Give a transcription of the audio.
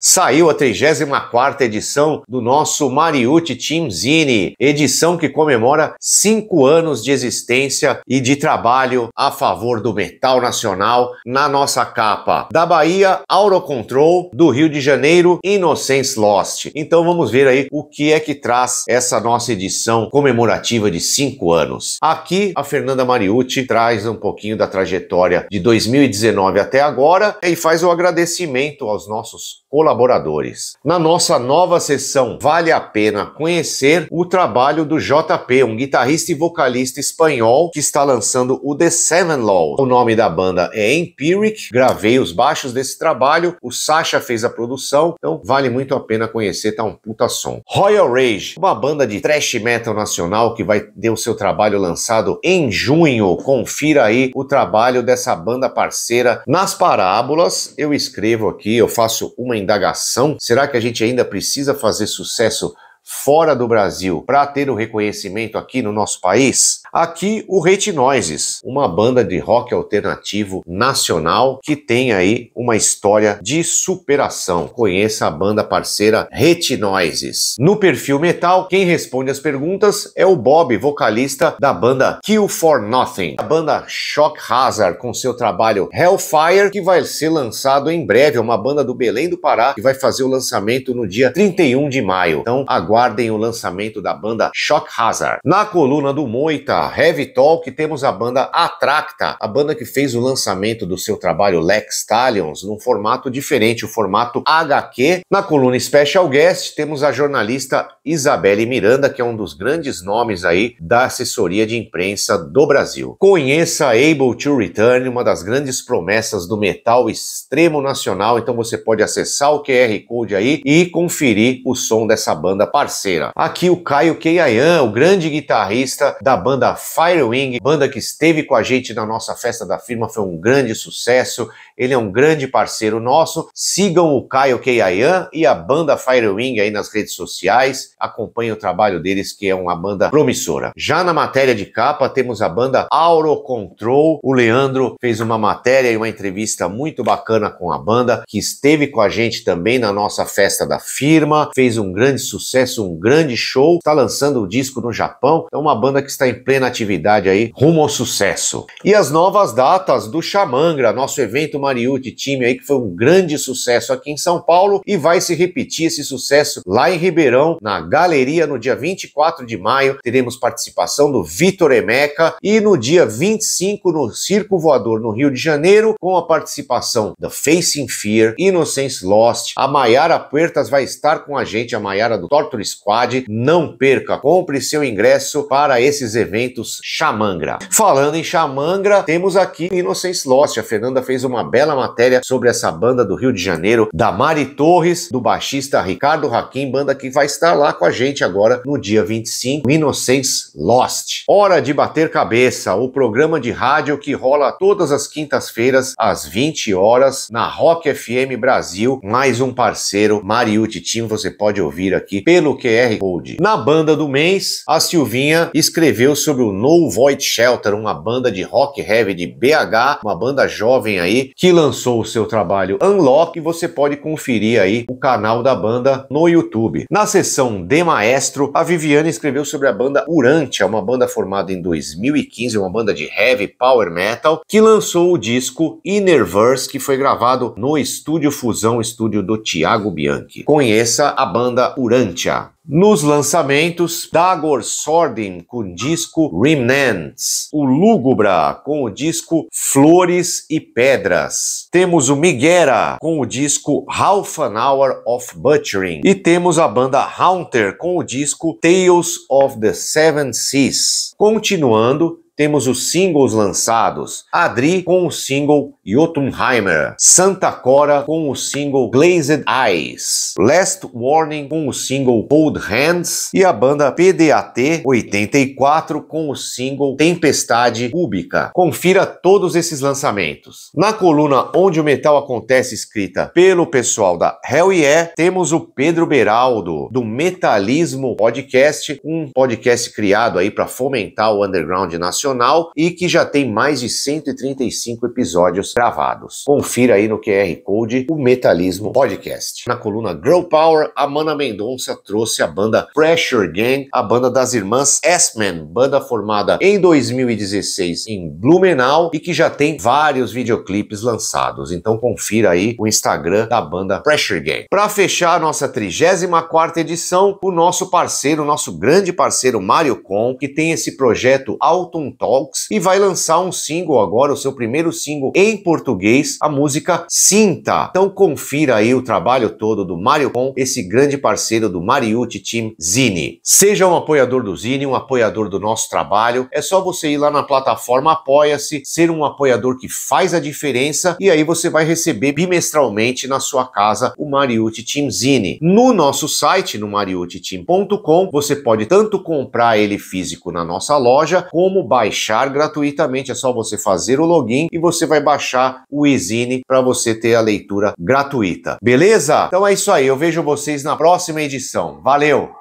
Saiu a 34 edição do nosso Mariucci Team Zine, edição que comemora cinco anos de existência e de trabalho a favor do metal nacional na nossa capa. Da Bahia, Aurocontrol, do Rio de Janeiro, Innocence Lost. Então vamos ver aí o que é que traz essa nossa edição comemorativa de cinco anos. Aqui a Fernanda Mariucci traz um pouquinho da trajetória de 2019 até agora e faz o agradecimento aos nossos colaboradores colaboradores. Na nossa nova sessão, vale a pena conhecer o trabalho do JP, um guitarrista e vocalista espanhol que está lançando o The Seven Law. O nome da banda é Empiric. Gravei os baixos desse trabalho, o Sasha fez a produção, então vale muito a pena conhecer, tá um puta som. Royal Rage, uma banda de thrash metal nacional que vai ter o seu trabalho lançado em junho. Confira aí o trabalho dessa banda parceira nas parábolas. Eu escrevo aqui, eu faço uma indagação indagação: será que a gente ainda precisa fazer sucesso fora do Brasil para ter o reconhecimento aqui no nosso país? Aqui o Retinoises, uma banda de rock alternativo nacional que tem aí uma história de superação. Conheça a banda parceira Retinoises. No perfil metal, quem responde as perguntas é o Bob, vocalista da banda Kill for Nothing. A banda Shock Hazard com seu trabalho Hellfire, que vai ser lançado em breve, é uma banda do Belém do Pará que vai fazer o lançamento no dia 31 de maio. Então aguardem o lançamento da banda Shock Hazard. Na coluna do Moita Heavy Talk, temos a banda Atracta, a banda que fez o lançamento do seu trabalho Lex Talions num formato diferente, o formato HQ. Na coluna Special Guest, temos a jornalista Isabelle Miranda, que é um dos grandes nomes aí da assessoria de imprensa do Brasil. Conheça Able to Return, uma das grandes promessas do metal extremo nacional, então você pode acessar o QR Code aí e conferir o som dessa banda parceira. Aqui o Caio Keiayan, o grande guitarrista da banda Firewing, banda que esteve com a gente na nossa festa da firma, foi um grande sucesso. Ele é um grande parceiro nosso. Sigam o Caio Keiayan é e a banda Firewing aí nas redes sociais. Acompanhem o trabalho deles, que é uma banda promissora. Já na matéria de capa, temos a banda Auro Control. O Leandro fez uma matéria e uma entrevista muito bacana com a banda, que esteve com a gente também na nossa festa da firma. Fez um grande sucesso, um grande show. Está lançando o disco no Japão. É uma banda que está em plena plena atividade aí, rumo ao sucesso. E as novas datas do Xamangra, nosso evento Mariuti time aí, que foi um grande sucesso aqui em São Paulo e vai se repetir esse sucesso lá em Ribeirão, na Galeria, no dia 24 de maio. Teremos participação do Vitor Emeca e no dia 25 no Circo Voador, no Rio de Janeiro, com a participação da Facing Fear, Innocence Lost. A Maiara Puertas vai estar com a gente, a Maiara do Torture Squad. Não perca, compre seu ingresso para esses eventos eventos Xamangra. Falando em Xamangra, temos aqui Innocence Lost. A Fernanda fez uma bela matéria sobre essa banda do Rio de Janeiro, da Mari Torres, do baixista Ricardo Raquim, banda que vai estar lá com a gente agora no dia 25, Innocence Lost. Hora de Bater Cabeça, o programa de rádio que rola todas as quintas-feiras às 20 horas na Rock FM Brasil, mais um parceiro, Mariu Titim, você pode ouvir aqui pelo QR Code. Na banda do mês, a Silvinha escreveu sobre sobre o No Void Shelter, uma banda de rock heavy de BH, uma banda jovem aí que lançou o seu trabalho Unlock e você pode conferir aí o canal da banda no YouTube. Na seção De Maestro, a Viviane escreveu sobre a banda Urantia, uma banda formada em 2015, uma banda de heavy power metal, que lançou o disco Innerverse, que foi gravado no Estúdio Fusão, estúdio do Tiago Bianchi. Conheça a banda Urantia. Nos lançamentos, Dagor Sordin com o disco Remnants, o Lúgubra com o disco Flores e Pedras. Temos o Miguera com o disco Half an Hour of Butchering e temos a banda Haunter com o disco Tales of the Seven Seas. Continuando, temos os singles lançados. Adri com o single Jotunheimer, Santa Cora com o single Glazed Eyes, Last Warning com o single Cold Hands e a banda PDAT 84 com o single Tempestade Cúbica. Confira todos esses lançamentos. Na coluna Onde o Metal Acontece, escrita pelo pessoal da Hell Yeah, temos o Pedro Beraldo, do Metalismo Podcast, um podcast criado aí para fomentar o underground nacional e que já tem mais de 135 episódios gravados. Confira aí no QR Code o Metalismo Podcast. Na coluna Grow Power, a Mana Mendonça trouxe a banda Pressure Gang, a banda das irmãs S-Men, banda formada em 2016 em Blumenau e que já tem vários videoclipes lançados. Então confira aí o Instagram da banda Pressure Gang. Para fechar a nossa 34 edição, o nosso parceiro, nosso grande parceiro Mario Con, que tem esse projeto Autumn Talks e vai lançar um single agora, o seu primeiro single em português, a música Cinta Então confira aí o trabalho todo do Mario Com, esse grande parceiro do Mariucci Team Zine. Seja um apoiador do Zine, um apoiador do nosso trabalho, é só você ir lá na plataforma Apoia-se, ser um apoiador que faz a diferença e aí você vai receber bimestralmente na sua casa o Mariucci Team Zine. No nosso site, no mariucci.com, você pode tanto comprar ele físico na nossa loja, como baixar baixar gratuitamente. É só você fazer o login e você vai baixar o Ezine para você ter a leitura gratuita. Beleza? Então é isso aí. Eu vejo vocês na próxima edição. Valeu!